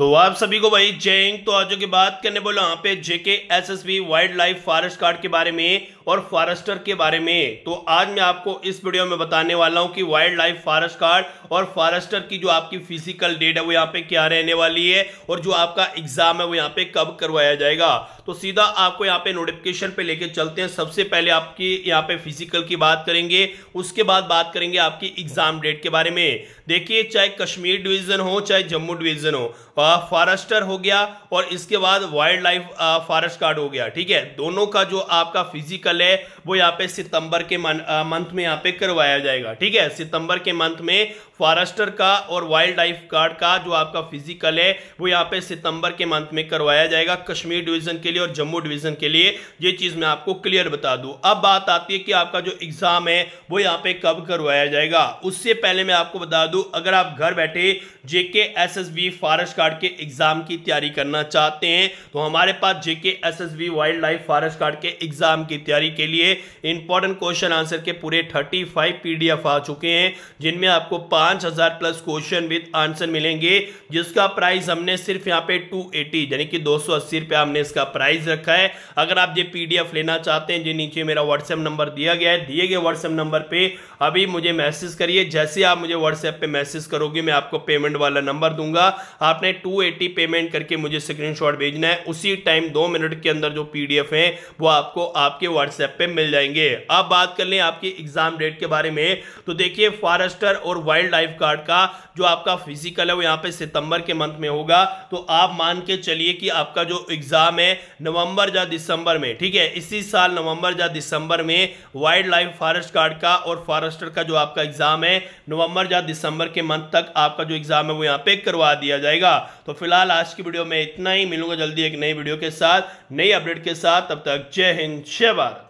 तो आप सभी को भाई जय हिंद तो आज की बात करने बोला यहाँ पे JK SSB wildlife forest guard के बारे में और फॉरेस्टर के बारे में तो आज मैं आपको इस वीडियो में बताने वाला हूँ कि वाइल्ड लाइफ फॉरेस्ट कार्ड और फॉरेस्टर की जो आपकी फिजिकल डेट है वो यहाँ पे क्या रहने वाली है और जो आपका एग्जाम है वो यहाँ पे कब करवाया जाएगा तो सीधा आपको यहाँ पे नोटिफिकेशन पे लेके चलते हैं सबसे पहले आपकी यहाँ पे फिजिकल की बात करेंगे उसके बाद बात करेंगे आपकी एग्जाम डेट के बारे में देखिए चाहे कश्मीर डिवीजन हो चाहे जम्मू डिवीजन हो फॉरेस्टर हो गया और इसके बाद वाइल्ड लाइफ फॉरेस्ट गार्ड हो गया ठीक है दोनों का जो आपका फिजिकल है वो यहाँ पे सितंबर के मंथ में यहाँ पे करवाया जाएगा ठीक है सितंबर के मंथ में फॉरेस्टर का और वाइल्ड लाइफ गार्ड का जो आपका फिजिकल है वो यहाँ पे सितंबर के मंथ में करवाया जाएगा कश्मीर डिवीजन के लिए लिए और जम्मू डिवीजन के लिए ये चीज़ मैं आपको क्लियर बता दू अब बात आती है कि आपका जो एग्ज़ाम है वो यहाँ पे कब करवाया जाएगा उससे पहले मैं आपको बता दू अगर आप घर बैठे JK S S B forest guard के एग्ज़ाम की तैयारी करना चाहते हैं तो हमारे पास JK S S B wildlife forest guard के एग्ज़ाम की तैयारी के लिए इंपॉर्टेंट क्वेश्चन आंसर के पूरे thirty five P D F आ चुके हैं जिनमें आपको पांच हज़ार प्लस क्वेश्चन विद आंसर मिलेंगे जिसका प्राइस हमने सिर्फ यहाँ पे टू एटी यानी कि दो सौ अस्सी रुपया हमने इसका प्राइस रखा है अगर आप ये पीडीएफ लेना चाहते हैं जो नीचे मेरा व्हाट्सएप नंबर दिया गया है दिए गए व्हाट्सएप नंबर पे अभी मुझे मैसेज करिए जैसे आप मुझे व्हाट्सएप पे मैसेज करोगे मैं आपको पेमेंट वाला नंबर दूंगा आपने 280 पेमेंट करके मुझे स्क्रीन भेजना है उसी टाइम दो मिनट के अंदर जो पी डी वो आपको आपके व्हाट्सएप पे मिल जाएंगे अब बात कर लें आपके एग्जाम डेट के बारे में तो देखिए फॉरेस्टर और वाइल्ड लाइफ गार्ड का जो आपका फिजिकल है वो यहाँ पे सितंबर के मंथ में होगा तो आप मान के चलिए कि आपका जो एग्जाम है नवंबर या दिसंबर में ठीक है इसी साल नवंबर या दिसंबर में वाइल्ड लाइफ फॉरेस्ट गार्ड का और फॉरेस्टर का जो आपका एग्जाम है नवंबर या दिसंबर के मंथ तक आपका जो एग्जाम है वो यहाँ पे करवा दिया जाएगा तो फिलहाल आज की वीडियो में इतना ही मिलूंगा जल्दी एक नई वीडियो के साथ नई अपडेट के साथ तब तक जय हिंद जय भारत